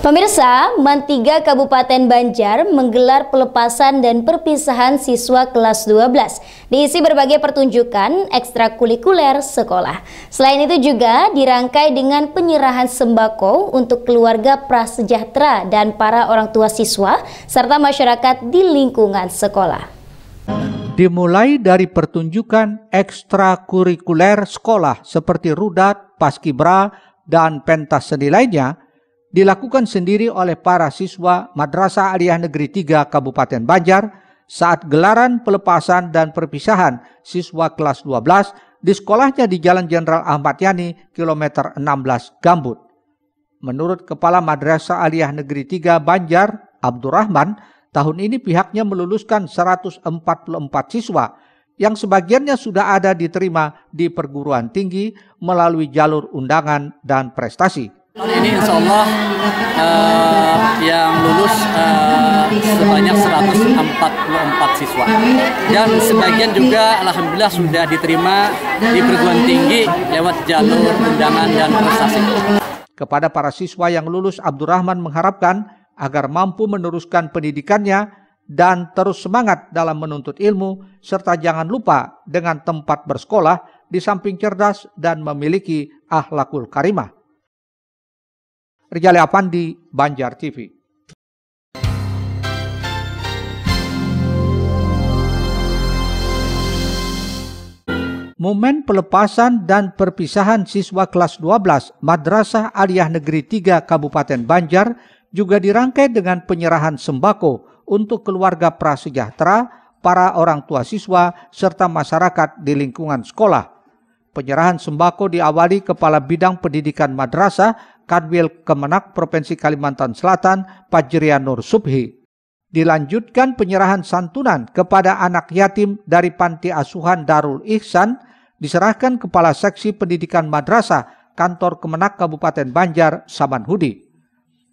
Pemirsa, Mantiga Kabupaten Banjar menggelar pelepasan dan perpisahan siswa kelas 12 diisi berbagai pertunjukan ekstrakurikuler sekolah. Selain itu juga dirangkai dengan penyerahan sembako untuk keluarga prasejahtera dan para orang tua siswa serta masyarakat di lingkungan sekolah. Dimulai dari pertunjukan ekstrakurikuler sekolah seperti rudat, paskibra, dan pentas seni lainnya dilakukan sendiri oleh para siswa Madrasah Aliyah Negeri 3 Kabupaten Banjar saat gelaran pelepasan dan perpisahan siswa kelas 12 di sekolahnya di Jalan Jenderal Ahmad Yani, kilometer 16 Gambut. Menurut Kepala Madrasah Aliyah Negeri 3 Banjar, Abdurrahman, tahun ini pihaknya meluluskan 144 siswa yang sebagiannya sudah ada diterima di perguruan tinggi melalui jalur undangan dan prestasi. Tahun ini insya Allah uh, yang lulus uh, sebanyak 144 siswa dan sebagian juga Alhamdulillah sudah diterima di perguruan tinggi lewat jalur undangan dan prestasi. Kepada para siswa yang lulus Abdurrahman mengharapkan agar mampu meneruskan pendidikannya dan terus semangat dalam menuntut ilmu serta jangan lupa dengan tempat bersekolah di samping cerdas dan memiliki ahlakul karimah. Rijali Apandi, Banjar TV. momen pelepasan dan perpisahan siswa kelas 12 Madrasah Aliyah Negeri 3 Kabupaten Banjar juga dirangkai dengan penyerahan sembako untuk keluarga prasejahtera, para orang tua siswa, serta masyarakat di lingkungan sekolah. Penyerahan sembako diawali Kepala Bidang Pendidikan Madrasah Kadwil Kemenak Provinsi Kalimantan Selatan, Pajrian Nur Subhi. Dilanjutkan penyerahan santunan kepada anak yatim dari Panti Asuhan Darul Ihsan diserahkan Kepala Seksi Pendidikan Madrasah Kantor Kemenak Kabupaten Banjar, Saman Hudi.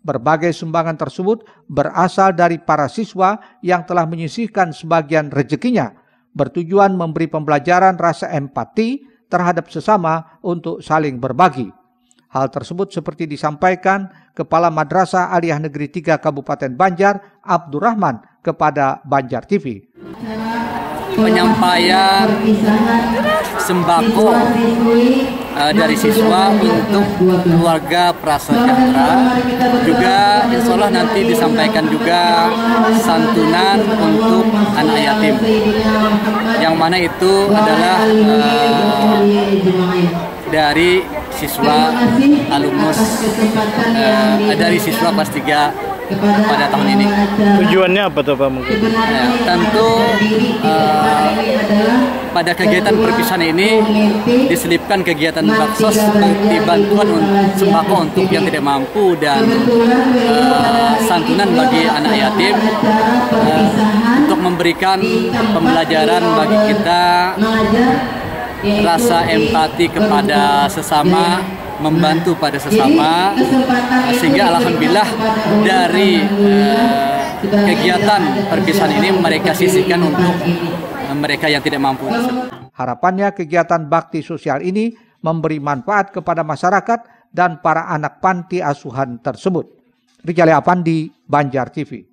Berbagai sumbangan tersebut berasal dari para siswa yang telah menyisihkan sebagian rezekinya bertujuan memberi pembelajaran rasa empati terhadap sesama untuk saling berbagi. Hal tersebut seperti disampaikan Kepala Madrasah Aliyah Negeri 3 Kabupaten Banjar, Abdurrahman, kepada Banjar TV. Penyampaian sembako uh, dari siswa untuk keluarga prasejahtera juga insya Allah nanti disampaikan juga santunan untuk anak yatim yang mana itu adalah uh, dari siswa alumnus uh, dari siswa kelas 3 pada tahun ini. Tujuannya apa tuh Pak mungkin? Ya, tentu uh, pada kegiatan perpisahan ini diselipkan kegiatan baksos seperti bantuan sembako untuk yang tidak mampu dan uh, santunan bagi anak yatim uh, untuk memberikan pembelajaran bagi kita rasa empati kepada sesama membantu pada sesama eh, sehingga alhamdulillah dari eh, kegiatan perpisahan ini mereka sisihkan untuk eh, mereka yang tidak mampu. Harapannya kegiatan bakti sosial ini memberi manfaat kepada masyarakat dan para anak panti asuhan tersebut. Rijali Apandi, Banjar TV.